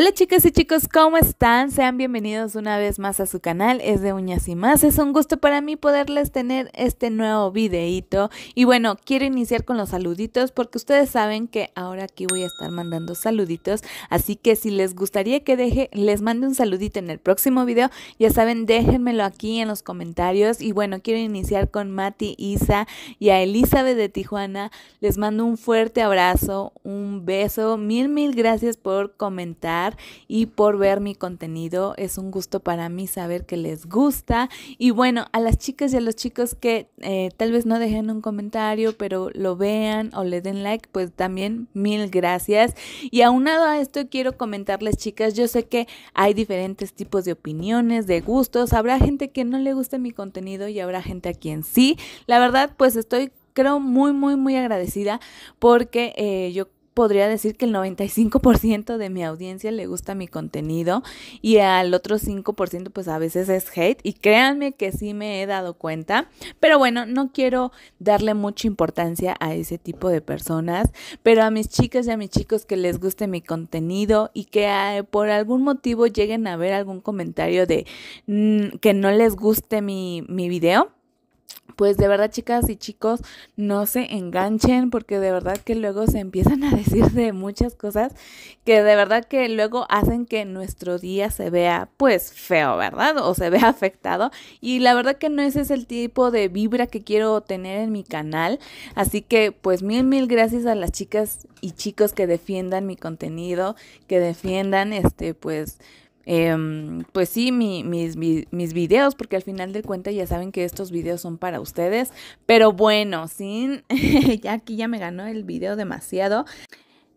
Hola chicas y chicos, ¿cómo están? Sean bienvenidos una vez más a su canal, es de uñas y más. Es un gusto para mí poderles tener este nuevo videito. Y bueno, quiero iniciar con los saluditos porque ustedes saben que ahora aquí voy a estar mandando saluditos. Así que si les gustaría que deje, les mande un saludito en el próximo video, ya saben, déjenmelo aquí en los comentarios. Y bueno, quiero iniciar con Mati, Isa y a Elizabeth de Tijuana. Les mando un fuerte abrazo, un beso, mil, mil gracias por comentar y por ver mi contenido. Es un gusto para mí saber que les gusta. Y bueno, a las chicas y a los chicos que eh, tal vez no dejen un comentario, pero lo vean o le den like, pues también mil gracias. Y aunado a esto quiero comentarles, chicas, yo sé que hay diferentes tipos de opiniones, de gustos. Habrá gente que no le guste mi contenido y habrá gente a quien sí. La verdad, pues estoy creo muy, muy, muy agradecida porque eh, yo podría decir que el 95% de mi audiencia le gusta mi contenido y al otro 5% pues a veces es hate y créanme que sí me he dado cuenta, pero bueno, no quiero darle mucha importancia a ese tipo de personas, pero a mis chicas y a mis chicos que les guste mi contenido y que eh, por algún motivo lleguen a ver algún comentario de mm, que no les guste mi, mi video, pues de verdad chicas y chicos, no se enganchen porque de verdad que luego se empiezan a decir de muchas cosas que de verdad que luego hacen que nuestro día se vea pues feo, ¿verdad? O se vea afectado. Y la verdad que no ese es el tipo de vibra que quiero tener en mi canal. Así que pues mil, mil gracias a las chicas y chicos que defiendan mi contenido, que defiendan este pues Em, pues sí, mis, videos, porque al final de cuentas ya saben que estos videos son para ustedes. Pero bueno, sin, ya aquí ya me ganó el video demasiado.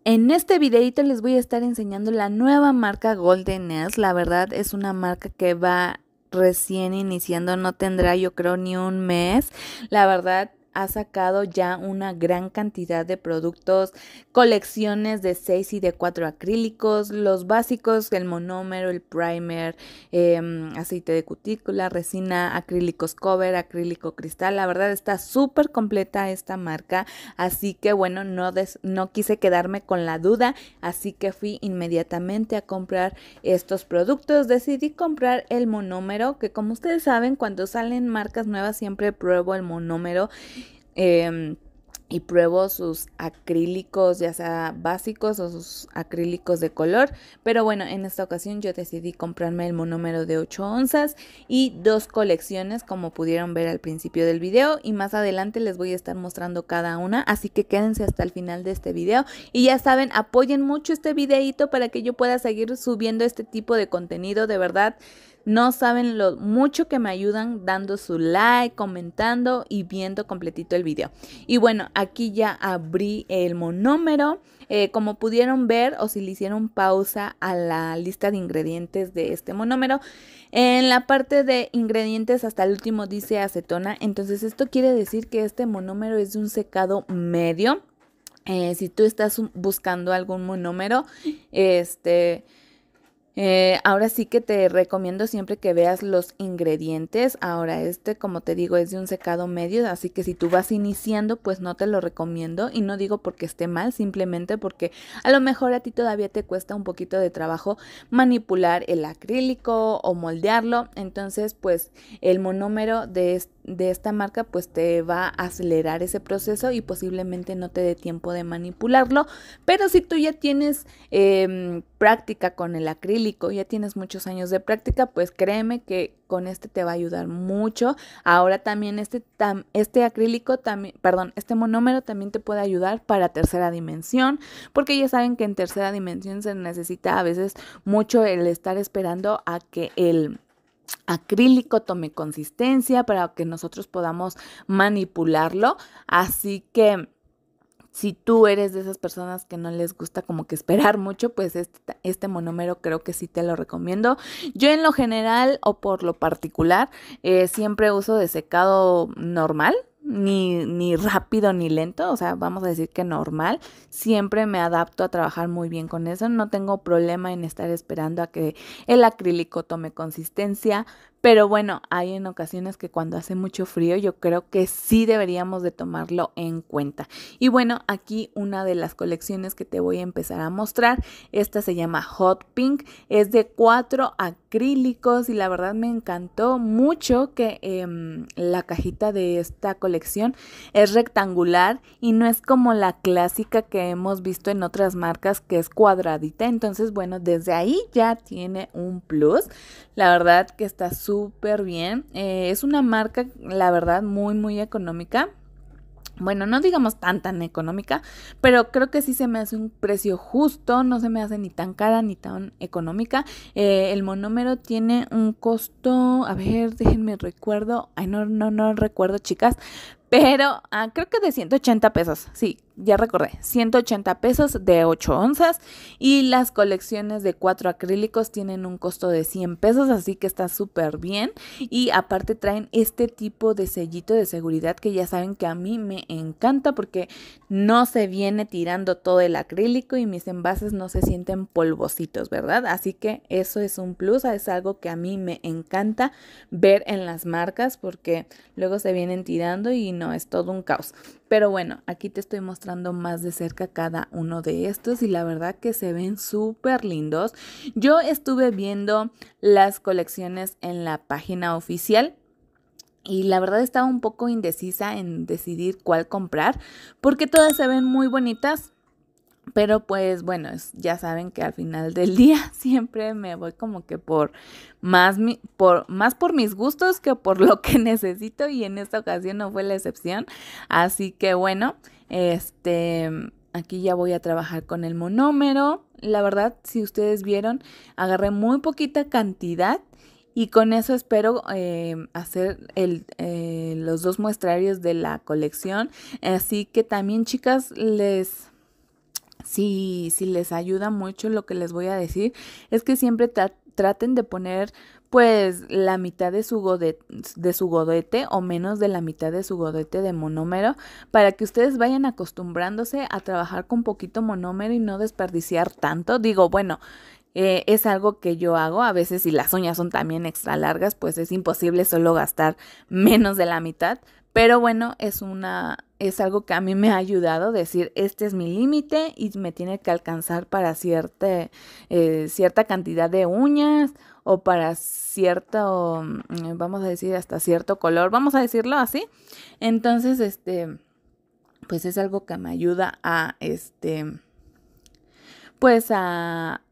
En este videito les voy a estar enseñando la nueva marca Golden La verdad es una marca que va recién iniciando, no tendrá yo creo ni un mes. La verdad ha sacado ya una gran cantidad de productos, colecciones de 6 y de 4 acrílicos, los básicos, el monómero, el primer, em, aceite de cutícula, resina, acrílicos cover, acrílico cristal. La verdad está súper completa esta marca, así que bueno, no, no quise quedarme con la duda, así que fui inmediatamente a comprar estos productos. Decidí comprar el monómero, que como ustedes saben, cuando salen marcas nuevas siempre pruebo el monómero Em, y pruebo sus acrílicos, ya sea básicos o sus acrílicos de color. Pero bueno, en esta ocasión yo decidí comprarme el monómero de 8 onzas y dos colecciones, como pudieron ver al principio del video. Y más adelante les voy a estar mostrando cada una, así que quédense hasta el final de este video. Y ya saben, apoyen mucho este videito para que yo pueda seguir subiendo este tipo de contenido, de verdad. No saben lo mucho que me ayudan dando su like, comentando y viendo completito el video. Y bueno, aquí ya abrí el monómero. Eh, como pudieron ver o si le hicieron pausa a la lista de ingredientes de este monómero, en la parte de ingredientes hasta el último dice acetona. Entonces esto quiere decir que este monómero es de un secado medio. Eh, si tú estás buscando algún monómero, este eh, ahora sí que te recomiendo siempre que veas los ingredientes. Ahora este, como te digo, es de un secado medio, así que si tú vas iniciando, pues no te lo recomiendo. Y no digo porque esté mal, simplemente porque a lo mejor a ti todavía te cuesta un poquito de trabajo manipular el acrílico o moldearlo. Entonces, pues el monómero de este de esta marca pues te va a acelerar ese proceso y posiblemente no te dé tiempo de manipularlo. Pero si tú ya tienes em, práctica con el acrílico, ya tienes muchos años de práctica, pues créeme que con este te va a ayudar mucho. Ahora también este, este acrílico, también, perdón, este monómero también te puede ayudar para tercera dimensión, porque ya saben que en tercera dimensión se necesita a veces mucho el estar esperando a que el acrílico tome consistencia para que nosotros podamos manipularlo. Así que si tú eres de esas personas que no les gusta como que esperar mucho, pues este, este monómero creo que sí te lo recomiendo. Yo en lo general o por lo particular eh, siempre uso de secado normal, ni, rápido ni lento, o sea, vamos a decir que normal. Siempre me adapto a trabajar muy bien con eso, no tengo problema en estar esperando a que el acrílico tome consistencia, pero bueno, hay en ocasiones que cuando hace mucho frío yo creo que sí deberíamos de tomarlo en cuenta. Y bueno, aquí una de las colecciones que te voy a empezar a mostrar, esta se llama Hot Pink, es de cuatro acrílicos y la verdad me encantó mucho que em, la cajita de esta colección es rectangular y no es como la clásica que hemos visto en otras marcas que es cuadradita. Entonces, bueno, desde ahí ya tiene un plus. La verdad que está súper bien. Eh, es una marca, la verdad, muy, muy económica. Bueno, no digamos tan tan económica, pero creo que sí se me hace un precio justo, no se me hace ni tan cara ni tan económica. Eh, el monómero tiene un costo, a ver, déjenme recuerdo, ay no, no, no recuerdo chicas, pero ah, creo que de 180 pesos, sí, ya recordé, 180 pesos de 8 onzas y las colecciones de 4 acrílicos tienen un costo de 100 pesos, así que está súper bien. Y aparte traen este tipo de sellito de seguridad que ya saben que a mí me encanta porque no se viene tirando todo el acrílico y mis envases no se sienten polvositos, ¿verdad? Así que eso es un plus, es algo que a mí me encanta ver en las marcas porque luego se vienen tirando y no es todo un caos. Pero bueno, aquí te estoy mostrando más de cerca cada uno de estos y la verdad que se ven súper lindos. Yo estuve viendo las colecciones en la página oficial, y la verdad estaba un poco indecisa en decidir cuál comprar porque todas se ven muy bonitas. Pero pues bueno, ya saben que al final del día siempre me voy como que por más, por más por mis gustos que por lo que necesito y en esta ocasión no fue la excepción. Así que bueno, este aquí ya voy a trabajar con el monómero. La verdad, si ustedes vieron, agarré muy poquita cantidad y con eso espero eh, hacer el, eh, los dos muestrarios de la colección. Así que también chicas, les si, si les ayuda mucho lo que les voy a decir, es que siempre traten de poner pues la mitad de su, godete, de su godete o menos de la mitad de su godete de monómero para que ustedes vayan acostumbrándose a trabajar con poquito monómero y no desperdiciar tanto. Digo, bueno, eh, es algo que yo hago a veces si las uñas son también extra largas, pues es imposible solo gastar menos de la mitad, pero bueno, es una es algo que a mí me ha ayudado decir, este es mi límite y me tiene que alcanzar para cierta, eh, cierta cantidad de uñas o para cierto, mm, vamos a decir, hasta cierto color, vamos a decirlo así. Entonces, este, pues es algo que me ayuda a, este, pues a,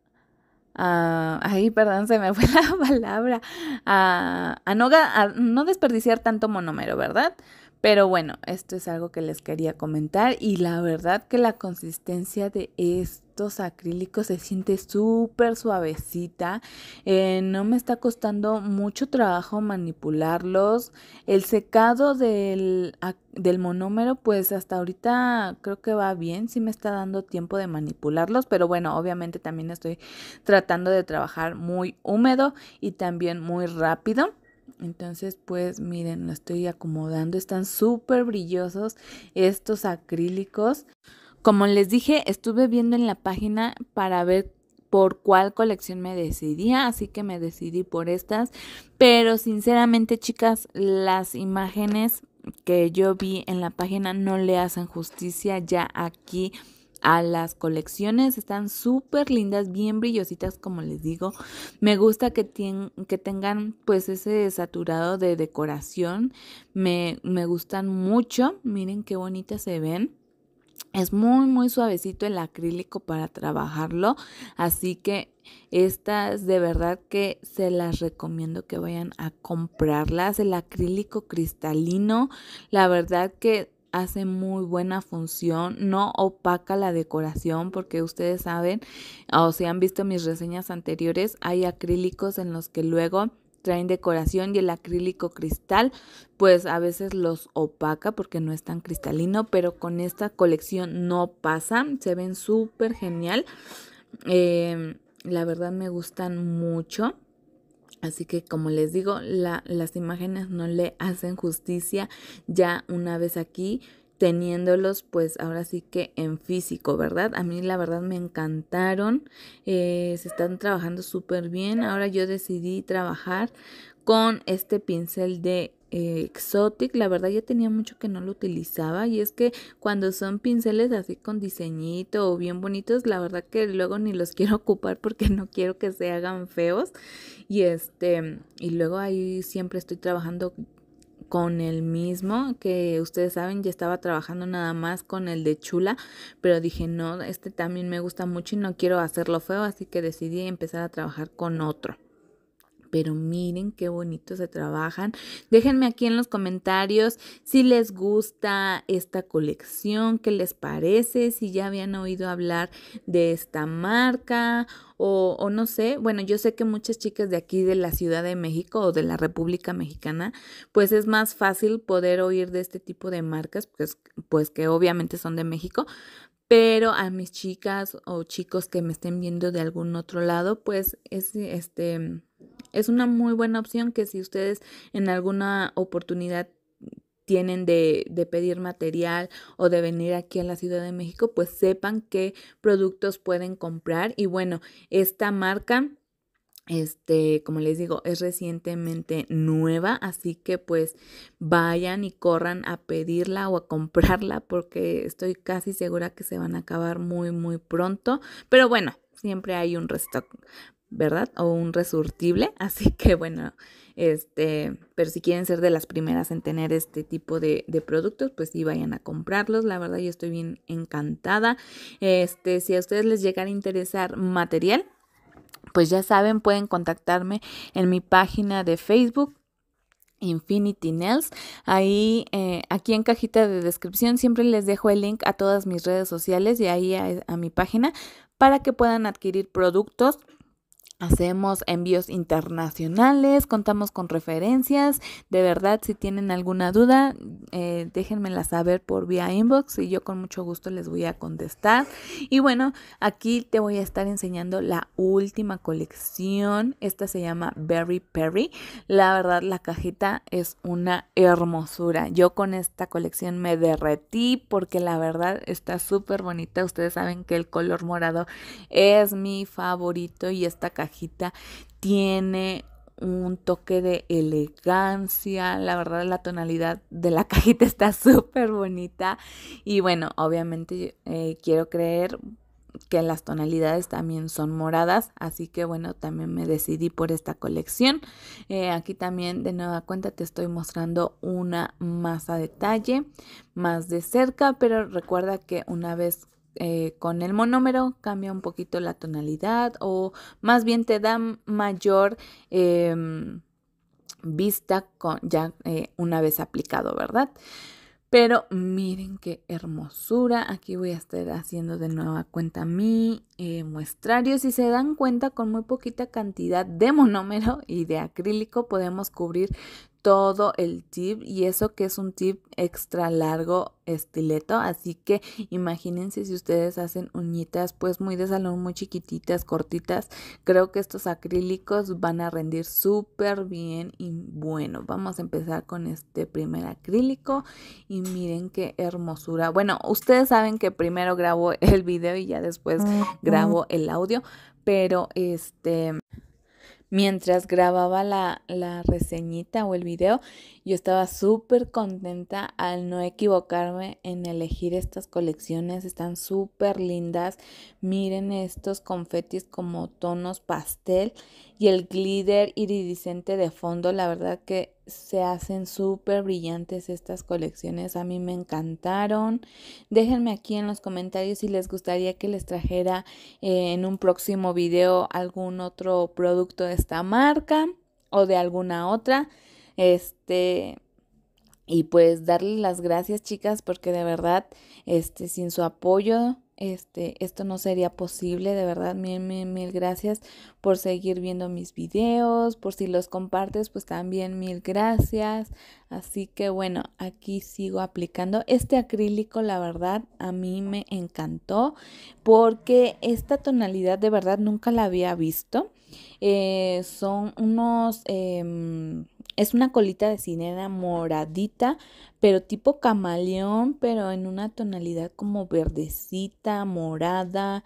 Ahí, ay, perdón, se me fue la palabra, ah, a, no, a no desperdiciar tanto monómero, ¿verdad? Pero bueno, esto es algo que les quería comentar y la verdad que la consistencia de esto acrílicos se siente súper suavecita. Eh, no me está costando mucho trabajo manipularlos. El secado del, del monómero, pues hasta ahorita creo que va bien. Sí me está dando tiempo de manipularlos, pero bueno, obviamente también estoy tratando de trabajar muy húmedo y también muy rápido. Entonces, pues miren, lo estoy acomodando. Están súper brillosos estos acrílicos. Como les dije, estuve viendo en la página para ver por cuál colección me decidía, así que me decidí por estas, pero sinceramente chicas, las imágenes que yo vi en la página no le hacen justicia ya aquí a las colecciones. Están súper lindas, bien brillositas, como les digo. Me gusta que, que tengan pues ese saturado de decoración. Me, me gustan mucho. Miren qué bonitas se ven. Es muy, muy suavecito el acrílico para trabajarlo, así que estas de verdad que se las recomiendo que vayan a comprarlas. El acrílico cristalino, la verdad que hace muy buena función, no opaca la decoración porque ustedes saben o si han visto mis reseñas anteriores, hay acrílicos en los que luego traen decoración y el acrílico cristal pues a veces los opaca porque no es tan cristalino, pero con esta colección no pasa, se ven súper genial. Em, la verdad me gustan mucho. Así que como les digo, las imágenes no le hacen justicia ya una vez aquí teniéndolos pues ahora sí que en físico, ¿verdad? A mí la verdad me encantaron, eh, se están trabajando súper bien. Ahora yo decidí trabajar con este pincel de eh, Exotic, la verdad ya tenía mucho que no lo utilizaba y es que cuando son pinceles así con diseñito o bien bonitos, la verdad que luego ni los quiero ocupar porque no quiero que se hagan feos y este y luego ahí siempre estoy trabajando con el mismo que ustedes saben, ya estaba trabajando nada más con el de chula, pero dije, no, este también me gusta mucho y no quiero hacerlo feo, así que decidí empezar a trabajar con otro pero miren qué bonito se trabajan. Déjenme aquí en los comentarios si les gusta esta colección, qué les parece, si ya habían oído hablar de esta marca o, no sé. Bueno, yo sé que muchas chicas de aquí de la Ciudad de México o de la República Mexicana, pues es más fácil poder oír de este tipo de marcas, pues, pues que obviamente son de México, pero a mis chicas o chicos que me estén viendo de algún otro lado, pues es este es una muy buena opción que si ustedes en alguna oportunidad tienen de, pedir material o de venir aquí a la Ciudad de México, pues sepan qué productos pueden comprar. Y bueno, esta marca, este, como les digo, es recientemente nueva, así que pues vayan y corran a pedirla o a comprarla porque estoy casi segura que se van a acabar muy, muy pronto. Pero bueno, siempre hay un restock. ¿verdad? O un resurtible. Así que bueno, este, pero si quieren ser de las primeras en tener este tipo de, productos, pues sí vayan a comprarlos. La verdad, yo estoy bien encantada. Este, si a ustedes les llegara a interesar material, pues ya saben, pueden contactarme en mi página de Facebook. Infinity Nails. Ahí, eh, aquí en cajita de descripción, siempre les dejo el link a todas mis redes sociales y ahí a mi página para que puedan adquirir productos Hacemos envíos internacionales, contamos con referencias. De verdad, si tienen alguna duda, eh, déjenmela saber por vía inbox y yo con mucho gusto les voy a contestar. Y bueno, aquí te voy a estar enseñando la última colección. Esta se llama Berry Perry. La verdad, la cajita es una hermosura. Yo con esta colección me derretí porque la verdad está súper bonita. Ustedes saben que el color morado es mi favorito y esta cajita cajita tiene un toque de elegancia, la verdad la tonalidad de la cajita está súper bonita y bueno, obviamente eh, quiero creer que las tonalidades también son moradas, así que bueno, también me decidí por esta colección. Eh, aquí también de nueva cuenta te estoy mostrando una más a detalle, más de cerca, pero recuerda que una vez eh, con el monómero cambia un poquito la tonalidad o más bien te da mayor em, vista con, ya eh, una vez aplicado, ¿verdad? Pero miren qué hermosura. Aquí voy a estar haciendo de nueva cuenta mi eh, muestrario. Si se dan cuenta, con muy poquita cantidad de monómero y de acrílico podemos cubrir todo el tip y eso que es un tip extra largo estileto así que imagínense si ustedes hacen uñitas pues muy de salón muy chiquititas cortitas creo que estos acrílicos van a rendir súper bien y bueno vamos a empezar con este primer acrílico y miren qué hermosura bueno ustedes saben que primero grabo el video y ya después grabo el audio pero este mientras grababa la, reseñita o el video yo estaba súper contenta al no equivocarme en elegir estas colecciones. Están súper lindas. Miren estos confetis como tonos pastel y el glitter iridiscente de fondo. La verdad que se hacen súper brillantes estas colecciones. A mí me encantaron. Déjenme aquí en los comentarios si les gustaría que les trajera eh, en un próximo video algún otro producto de esta marca o de alguna otra. Este, y pues darle las gracias, chicas, porque de verdad, este, sin su apoyo, este, esto no sería posible, de verdad, mil, mil, mil gracias por seguir viendo mis videos, por si los compartes, pues también mil gracias. Así que bueno, aquí sigo aplicando. Este acrílico, la verdad, a mí me encantó porque esta tonalidad de verdad nunca la había visto. Eh, son unos em, es una colita de cinera moradita, pero tipo camaleón, pero en una tonalidad como verdecita, morada,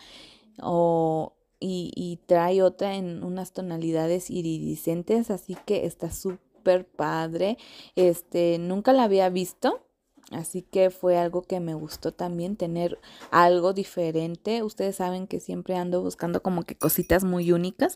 o, y, y trae otra en unas tonalidades iridiscentes, así que está súper padre. Este, nunca la había visto, Así que fue algo que me gustó también tener algo diferente. Ustedes saben que siempre ando buscando como que cositas muy únicas.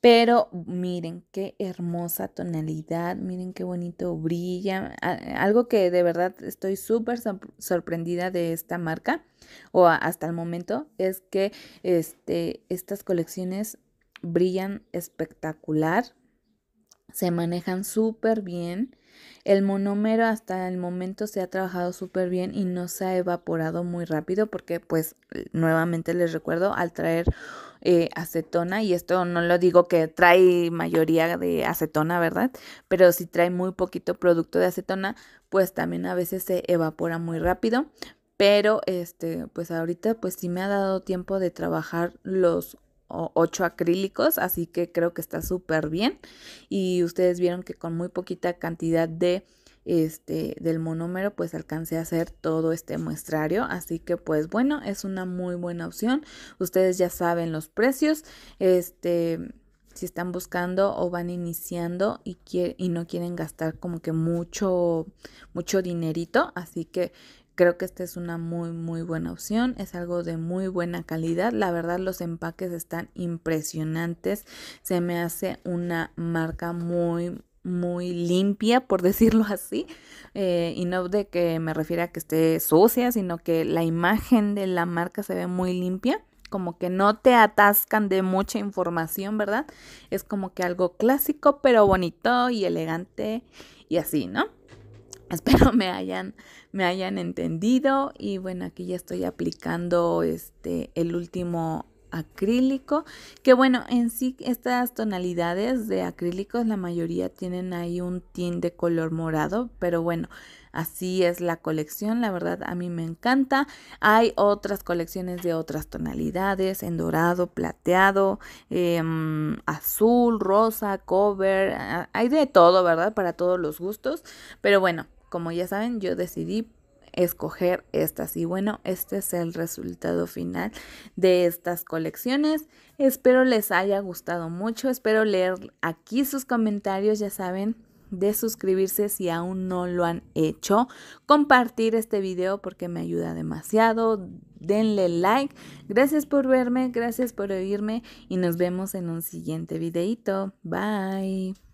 Pero miren qué hermosa tonalidad, miren qué bonito brilla. Algo que de verdad estoy súper sorprendida de esta marca o hasta el momento es que este, estas colecciones brillan espectacular, se manejan súper bien el monómero hasta el momento se ha trabajado súper bien y no se ha evaporado muy rápido porque pues nuevamente les recuerdo al traer eh, acetona y esto no lo digo que trae mayoría de acetona, ¿verdad? Pero si trae muy poquito producto de acetona, pues también a veces se evapora muy rápido. Pero este, pues ahorita pues sí me ha dado tiempo de trabajar los ocho acrílicos, así que creo que está súper bien. Y ustedes vieron que con muy poquita cantidad de este del monómero pues alcancé a hacer todo este muestrario así que pues bueno es una muy buena opción ustedes ya saben los precios este si están buscando o van iniciando y, y no quieren gastar como que mucho, mucho dinerito. Así que Creo que esta es una muy, muy buena opción. Es algo de muy buena calidad. La verdad, los empaques están impresionantes. Se me hace una marca muy, muy limpia, por decirlo así, eh, y no de que me refiera a que esté sucia, sino que la imagen de la marca se ve muy limpia, como que no te atascan de mucha información, ¿verdad? Es como que algo clásico, pero bonito y elegante y así, ¿no? Espero me hayan, me hayan entendido y bueno, aquí ya estoy aplicando este, el último acrílico, que bueno, en sí estas tonalidades de acrílicos la mayoría tienen ahí un tin de color morado, pero bueno, así es la colección, la verdad a mí me encanta. Hay otras colecciones de otras tonalidades, en dorado, plateado, em, azul, rosa, cover, ah, hay de todo, ¿verdad? Para todos los gustos, pero bueno, como ya saben, yo decidí escoger estas. Y bueno, este es el resultado final de estas colecciones. Espero les haya gustado mucho. Espero leer aquí sus comentarios, ya saben de suscribirse si aún no lo han hecho, compartir este video porque me ayuda demasiado, denle like, gracias por verme, gracias por oírme y nos vemos en un siguiente videito, bye.